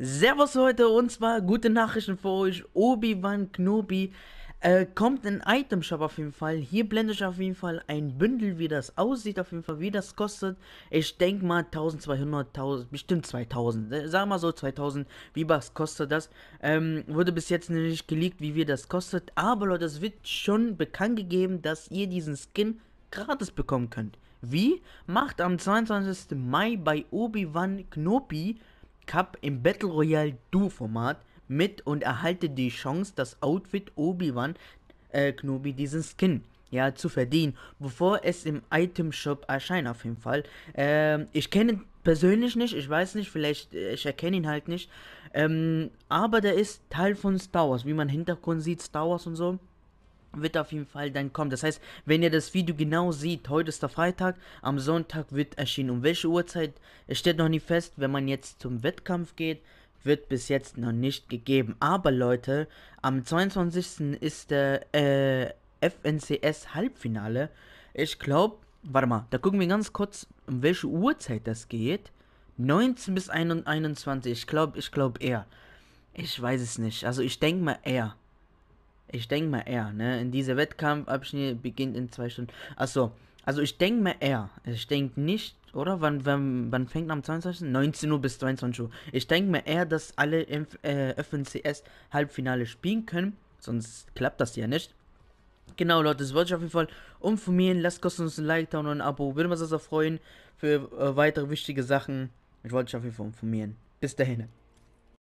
Servus Leute und zwar gute Nachrichten für euch. Obi-Wan Knobi äh, kommt in Item Shop auf jeden Fall. Hier blende ich auf jeden Fall ein Bündel, wie das aussieht, auf jeden Fall, wie das kostet. Ich denke mal 1200, 1000, bestimmt 2000. Äh, sagen wir so 2000 Wie was kostet das. Ähm, wurde bis jetzt nicht geleakt, wie viel das kostet. Aber Leute, es wird schon bekannt gegeben, dass ihr diesen Skin gratis bekommen könnt. Wie? Macht am 22. Mai bei Obi-Wan Knobi Cup im Battle Royale Du format mit und erhalte die Chance, das Outfit Obi-Wan äh, Knobi diesen Skin ja, zu verdienen, bevor es im Item Shop erscheint auf jeden Fall. Ähm, ich kenne ihn persönlich nicht, ich weiß nicht, vielleicht, äh, ich erkenne ihn halt nicht. Ähm, aber der ist Teil von Star Wars, wie man im Hintergrund sieht, Star Wars und so wird auf jeden Fall dann kommen. Das heißt, wenn ihr das Video genau seht, heute ist der Freitag, am Sonntag wird erschienen. Um welche Uhrzeit? Es steht noch nicht fest. Wenn man jetzt zum Wettkampf geht, wird bis jetzt noch nicht gegeben. Aber Leute, am 22. ist der äh, FNCS Halbfinale. Ich glaube, warte mal, da gucken wir ganz kurz, um welche Uhrzeit das geht. 19 bis 21, ich glaube, ich glaube eher. Ich weiß es nicht. Also ich denke mal eher. Ich denke mal eher, ne? In dieser Wettkampfabschnitt beginnt in zwei Stunden. Achso, also ich denke mal eher. Ich denke nicht, oder? Wann, wann, wann fängt am 22? 19 Uhr bis 22 Uhr. Ich denke mal eher, dass alle im äh, FNCS-Halbfinale spielen können. Sonst klappt das ja nicht. Genau, Leute, das wollte ich auf jeden Fall umformieren. Lasst kostenlos ein Like da und ein Abo. Würde mich sehr, freuen für äh, weitere wichtige Sachen. Ich wollte euch auf jeden Fall informieren. Bis dahin.